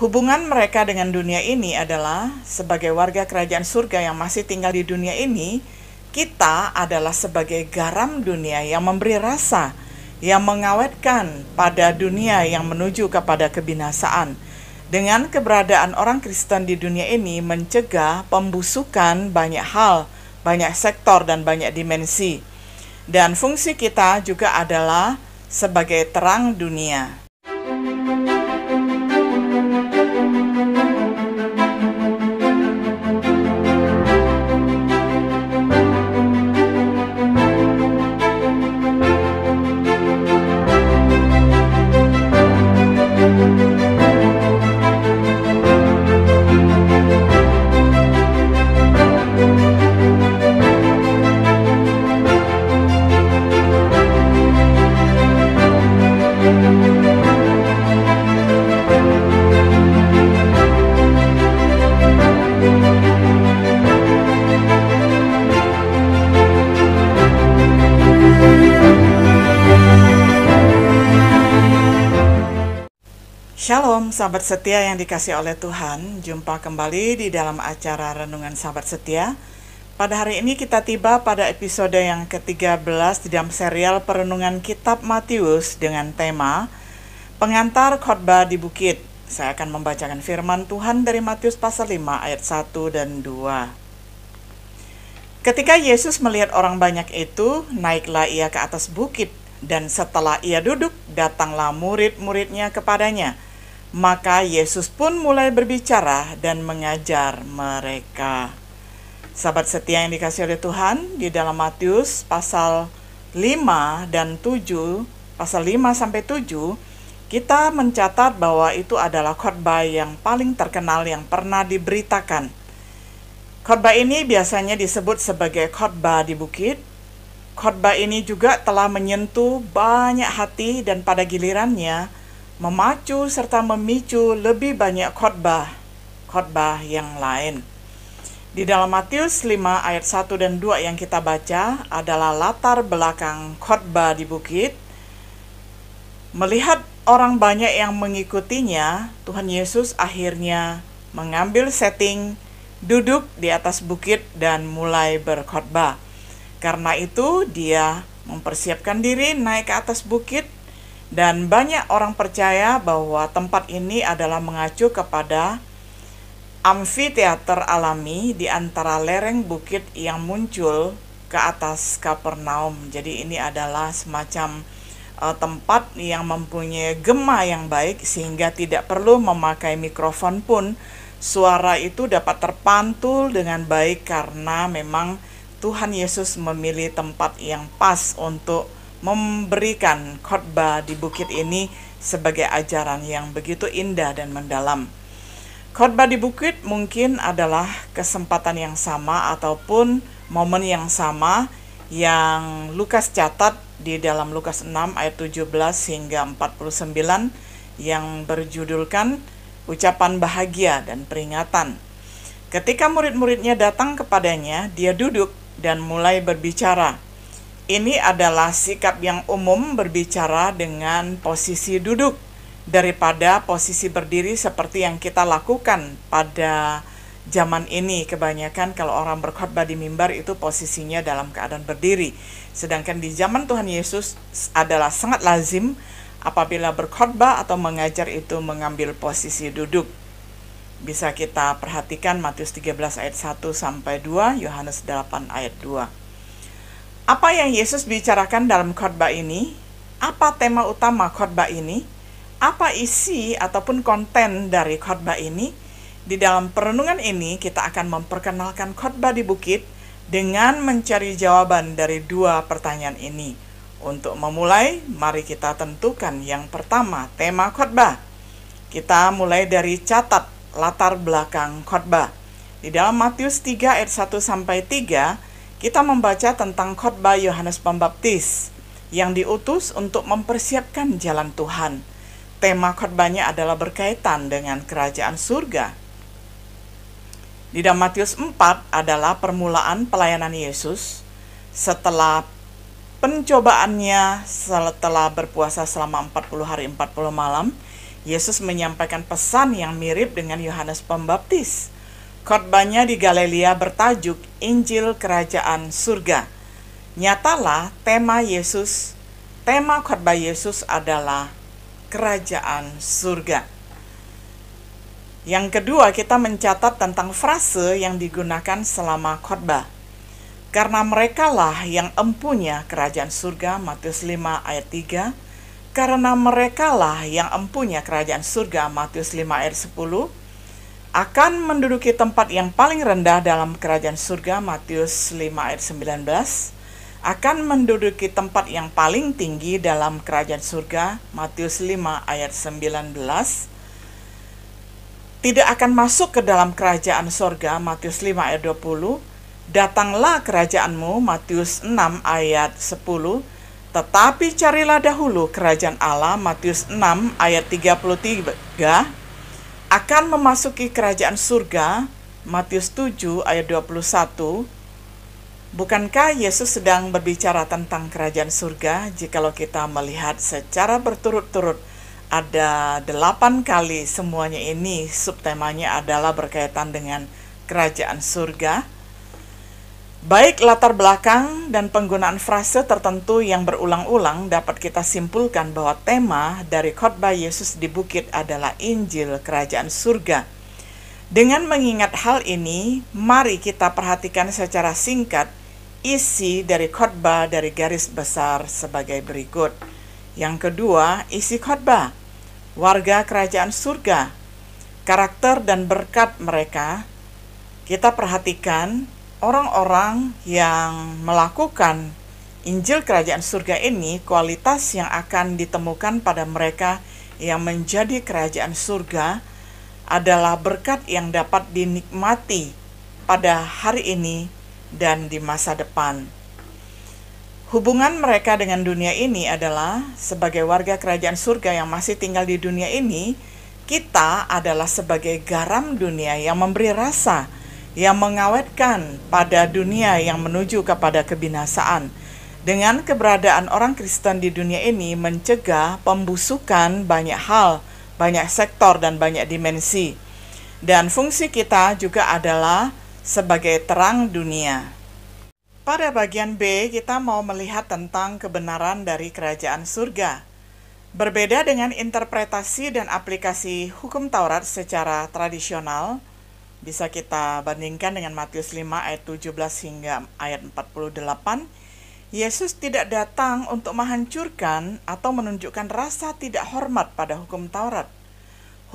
Hubungan mereka dengan dunia ini adalah sebagai warga kerajaan surga yang masih tinggal di dunia ini, kita adalah sebagai garam dunia yang memberi rasa, yang mengawetkan pada dunia yang menuju kepada kebinasaan. Dengan keberadaan orang Kristen di dunia ini mencegah pembusukan banyak hal, banyak sektor dan banyak dimensi. Dan fungsi kita juga adalah sebagai terang dunia. sahabat setia yang dikasih oleh Tuhan Jumpa kembali di dalam acara Renungan Sahabat Setia Pada hari ini kita tiba pada episode yang ke-13 Di dalam serial Perenungan Kitab Matius Dengan tema Pengantar Khotbah di Bukit Saya akan membacakan firman Tuhan dari Matius pasal 5 ayat 1 dan 2 Ketika Yesus melihat orang banyak itu, naiklah ia ke atas bukit, dan setelah ia duduk, datanglah murid-muridnya kepadanya maka Yesus pun mulai berbicara dan mengajar mereka. Sahabat setia yang dikasih oleh Tuhan, di dalam Matius pasal 5 dan 7, pasal 5 sampai 7, kita mencatat bahwa itu adalah khotbah yang paling terkenal yang pernah diberitakan. Khotbah ini biasanya disebut sebagai khotbah di bukit. Khotbah ini juga telah menyentuh banyak hati dan pada gilirannya, memacu serta memicu lebih banyak khotbah khotbah yang lain. Di dalam Matius 5 ayat 1 dan 2 yang kita baca adalah latar belakang khotbah di bukit. Melihat orang banyak yang mengikutinya, Tuhan Yesus akhirnya mengambil setting duduk di atas bukit dan mulai berkhotbah. Karena itu dia mempersiapkan diri naik ke atas bukit dan banyak orang percaya bahwa tempat ini adalah mengacu kepada amfiteater alami di antara lereng bukit yang muncul ke atas Kapernaum. Jadi ini adalah semacam uh, tempat yang mempunyai gema yang baik sehingga tidak perlu memakai mikrofon pun suara itu dapat terpantul dengan baik karena memang Tuhan Yesus memilih tempat yang pas untuk memberikan khotbah di bukit ini sebagai ajaran yang begitu indah dan mendalam. Khotbah di bukit mungkin adalah kesempatan yang sama ataupun momen yang sama yang Lukas catat di dalam Lukas 6 ayat 17 hingga 49 yang berjudulkan ucapan bahagia dan peringatan. Ketika murid-muridnya datang kepadanya, dia duduk dan mulai berbicara. Ini adalah sikap yang umum berbicara dengan posisi duduk daripada posisi berdiri seperti yang kita lakukan pada zaman ini. Kebanyakan kalau orang berkhotbah di mimbar itu posisinya dalam keadaan berdiri. Sedangkan di zaman Tuhan Yesus adalah sangat lazim apabila berkhotbah atau mengajar itu mengambil posisi duduk. Bisa kita perhatikan Matius 13 ayat 1 sampai 2, Yohanes 8 ayat 2. Apa yang Yesus bicarakan dalam khotbah ini? Apa tema utama khotbah ini? Apa isi ataupun konten dari khotbah ini? Di dalam perenungan ini kita akan memperkenalkan khotbah di bukit dengan mencari jawaban dari dua pertanyaan ini. Untuk memulai, mari kita tentukan yang pertama, tema khotbah. Kita mulai dari catat latar belakang khotbah. Di dalam Matius 3 ayat 1 sampai 3 kita membaca tentang khotbah Yohanes Pembaptis yang diutus untuk mempersiapkan jalan Tuhan. Tema khotbahnya adalah berkaitan dengan kerajaan surga. Di dalam Matius 4 adalah permulaan pelayanan Yesus setelah pencobaannya setelah berpuasa selama 40 hari 40 malam, Yesus menyampaikan pesan yang mirip dengan Yohanes Pembaptis Khotbahnya di Galilea bertajuk Injil Kerajaan Surga. Nyatalah tema Yesus, tema khotbah Yesus adalah Kerajaan Surga. Yang kedua, kita mencatat tentang frase yang digunakan selama khotbah. Karena merekalah yang empunya kerajaan surga, Matius 5 ayat 3. Karena merekalah yang empunya kerajaan surga, Matius 5 ayat 10 akan menduduki tempat yang paling rendah dalam kerajaan surga Matius 5 ayat 19 akan menduduki tempat yang paling tinggi dalam kerajaan surga Matius 5 ayat 19 tidak akan masuk ke dalam kerajaan surga Matius 5 ayat 20 datanglah kerajaanmu Matius 6 ayat 10 tetapi carilah dahulu kerajaan Allah Matius 6 ayat 33 akan memasuki kerajaan surga, Matius 7 ayat 21, bukankah Yesus sedang berbicara tentang kerajaan surga jikalau kita melihat secara berturut-turut ada delapan kali semuanya ini subtemanya adalah berkaitan dengan kerajaan surga. Baik latar belakang dan penggunaan frase tertentu yang berulang-ulang dapat kita simpulkan bahwa tema dari khotbah Yesus di bukit adalah Injil Kerajaan Surga. Dengan mengingat hal ini, mari kita perhatikan secara singkat isi dari khotbah dari garis besar sebagai berikut. Yang kedua, isi khotbah. Warga kerajaan surga, karakter dan berkat mereka. Kita perhatikan orang-orang yang melakukan Injil Kerajaan Surga ini, kualitas yang akan ditemukan pada mereka yang menjadi Kerajaan Surga adalah berkat yang dapat dinikmati pada hari ini dan di masa depan. Hubungan mereka dengan dunia ini adalah sebagai warga kerajaan surga yang masih tinggal di dunia ini, kita adalah sebagai garam dunia yang memberi rasa yang mengawetkan pada dunia yang menuju kepada kebinasaan. Dengan keberadaan orang Kristen di dunia ini mencegah pembusukan banyak hal, banyak sektor dan banyak dimensi. Dan fungsi kita juga adalah sebagai terang dunia. Pada bagian B, kita mau melihat tentang kebenaran dari kerajaan surga. Berbeda dengan interpretasi dan aplikasi hukum Taurat secara tradisional, bisa kita bandingkan dengan Matius 5 ayat 17 hingga ayat 48. Yesus tidak datang untuk menghancurkan atau menunjukkan rasa tidak hormat pada hukum Taurat.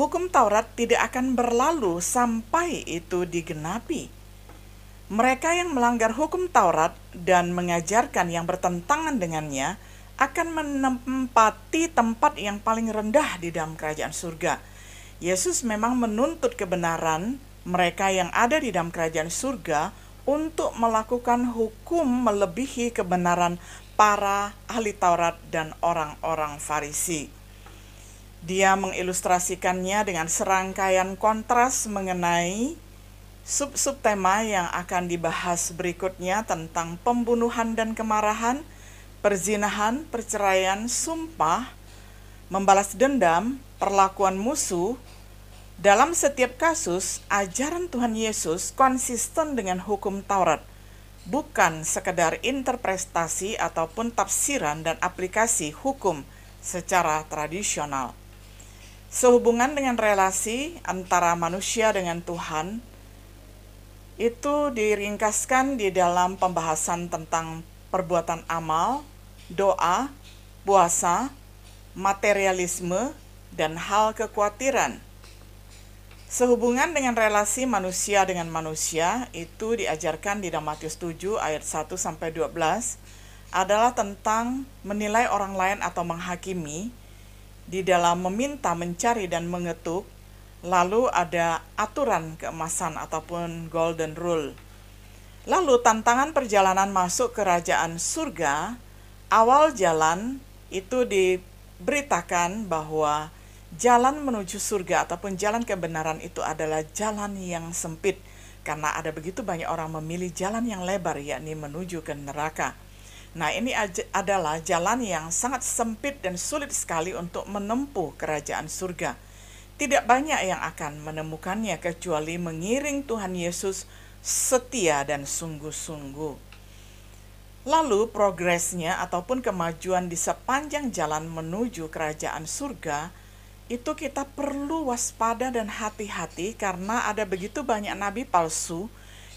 Hukum Taurat tidak akan berlalu sampai itu digenapi. Mereka yang melanggar hukum Taurat dan mengajarkan yang bertentangan dengannya akan menempati tempat yang paling rendah di dalam kerajaan surga. Yesus memang menuntut kebenaran mereka yang ada di dalam kerajaan surga untuk melakukan hukum melebihi kebenaran para ahli Taurat dan orang-orang Farisi. Dia mengilustrasikannya dengan serangkaian kontras mengenai sub-sub tema yang akan dibahas berikutnya tentang pembunuhan dan kemarahan, perzinahan, perceraian, sumpah, membalas dendam, perlakuan musuh, dalam setiap kasus, ajaran Tuhan Yesus konsisten dengan hukum Taurat, bukan sekedar interpretasi ataupun tafsiran dan aplikasi hukum secara tradisional. Sehubungan dengan relasi antara manusia dengan Tuhan itu diringkaskan di dalam pembahasan tentang perbuatan amal, doa, puasa, materialisme, dan hal kekhawatiran Sehubungan dengan relasi manusia dengan manusia itu diajarkan di dalam Matius 7 ayat 1 sampai 12 adalah tentang menilai orang lain atau menghakimi di dalam meminta, mencari dan mengetuk. Lalu ada aturan keemasan ataupun golden rule. Lalu tantangan perjalanan masuk kerajaan surga awal jalan itu diberitakan bahwa Jalan menuju surga ataupun jalan kebenaran itu adalah jalan yang sempit karena ada begitu banyak orang memilih jalan yang lebar yakni menuju ke neraka. Nah, ini adalah jalan yang sangat sempit dan sulit sekali untuk menempuh kerajaan surga. Tidak banyak yang akan menemukannya kecuali mengiring Tuhan Yesus setia dan sungguh-sungguh. Lalu progresnya ataupun kemajuan di sepanjang jalan menuju kerajaan surga itu kita perlu waspada dan hati-hati karena ada begitu banyak nabi palsu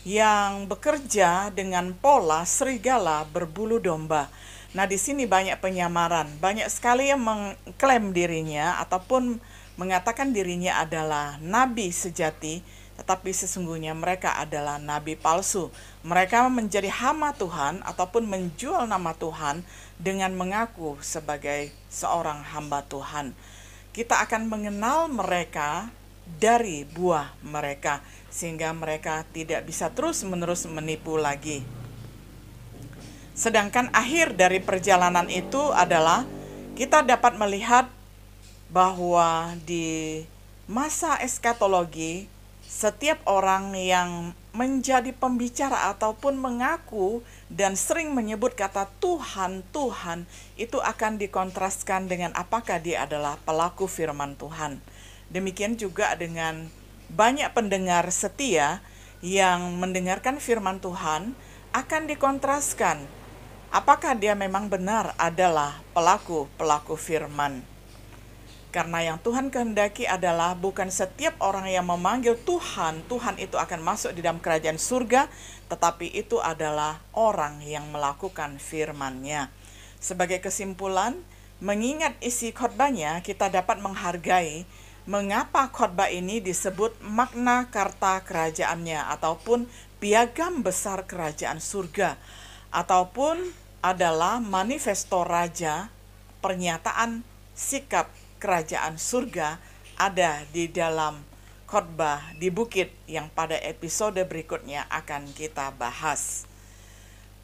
yang bekerja dengan pola serigala berbulu domba. Nah, di sini banyak penyamaran, banyak sekali yang mengklaim dirinya ataupun mengatakan dirinya adalah nabi sejati, tetapi sesungguhnya mereka adalah nabi palsu. Mereka menjadi hama Tuhan ataupun menjual nama Tuhan dengan mengaku sebagai seorang hamba Tuhan kita akan mengenal mereka dari buah mereka, sehingga mereka tidak bisa terus-menerus menipu lagi. Sedangkan akhir dari perjalanan itu adalah kita dapat melihat bahwa di masa eskatologi, setiap orang yang menjadi pembicara ataupun mengaku dan sering menyebut kata Tuhan, Tuhan itu akan dikontraskan dengan apakah dia adalah pelaku firman Tuhan. Demikian juga dengan banyak pendengar setia yang mendengarkan firman Tuhan akan dikontraskan apakah dia memang benar adalah pelaku-pelaku firman. Karena yang Tuhan kehendaki adalah bukan setiap orang yang memanggil Tuhan, Tuhan itu akan masuk di dalam kerajaan surga, tetapi itu adalah orang yang melakukan firman-Nya. Sebagai kesimpulan, mengingat isi khotbahnya, kita dapat menghargai mengapa khotbah ini disebut makna karta kerajaannya ataupun piagam besar kerajaan surga ataupun adalah manifesto raja pernyataan sikap kerajaan surga ada di dalam khotbah di bukit yang pada episode berikutnya akan kita bahas.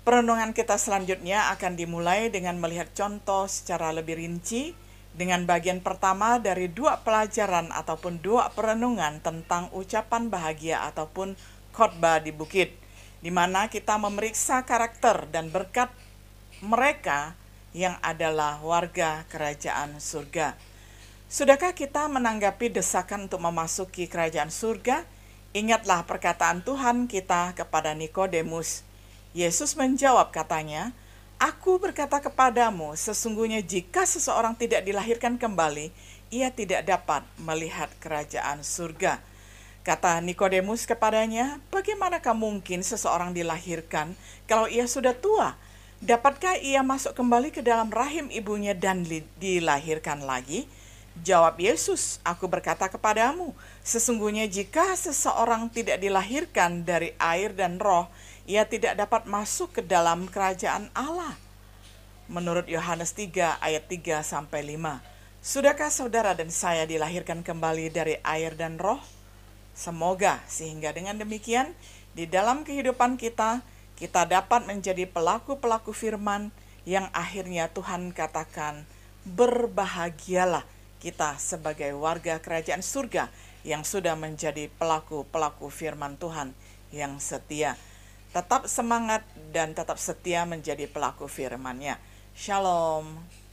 Perenungan kita selanjutnya akan dimulai dengan melihat contoh secara lebih rinci dengan bagian pertama dari dua pelajaran ataupun dua perenungan tentang ucapan bahagia ataupun khotbah di bukit, di mana kita memeriksa karakter dan berkat mereka yang adalah warga kerajaan surga. Sudahkah kita menanggapi desakan untuk memasuki kerajaan surga? Ingatlah perkataan Tuhan kita kepada Nikodemus. Yesus menjawab katanya, Aku berkata kepadamu, sesungguhnya jika seseorang tidak dilahirkan kembali, ia tidak dapat melihat kerajaan surga. Kata Nikodemus kepadanya, bagaimanakah mungkin seseorang dilahirkan kalau ia sudah tua? Dapatkah ia masuk kembali ke dalam rahim ibunya dan dilahirkan lagi?' Jawab Yesus, "Aku berkata kepadamu, sesungguhnya jika seseorang tidak dilahirkan dari air dan roh, ia tidak dapat masuk ke dalam kerajaan Allah." Menurut Yohanes 3 ayat 3 sampai 5. Sudahkah saudara dan saya dilahirkan kembali dari air dan roh? Semoga sehingga dengan demikian di dalam kehidupan kita kita dapat menjadi pelaku-pelaku firman yang akhirnya Tuhan katakan berbahagialah kita sebagai warga kerajaan surga yang sudah menjadi pelaku-pelaku firman Tuhan yang setia. Tetap semangat dan tetap setia menjadi pelaku firman-Nya. Shalom.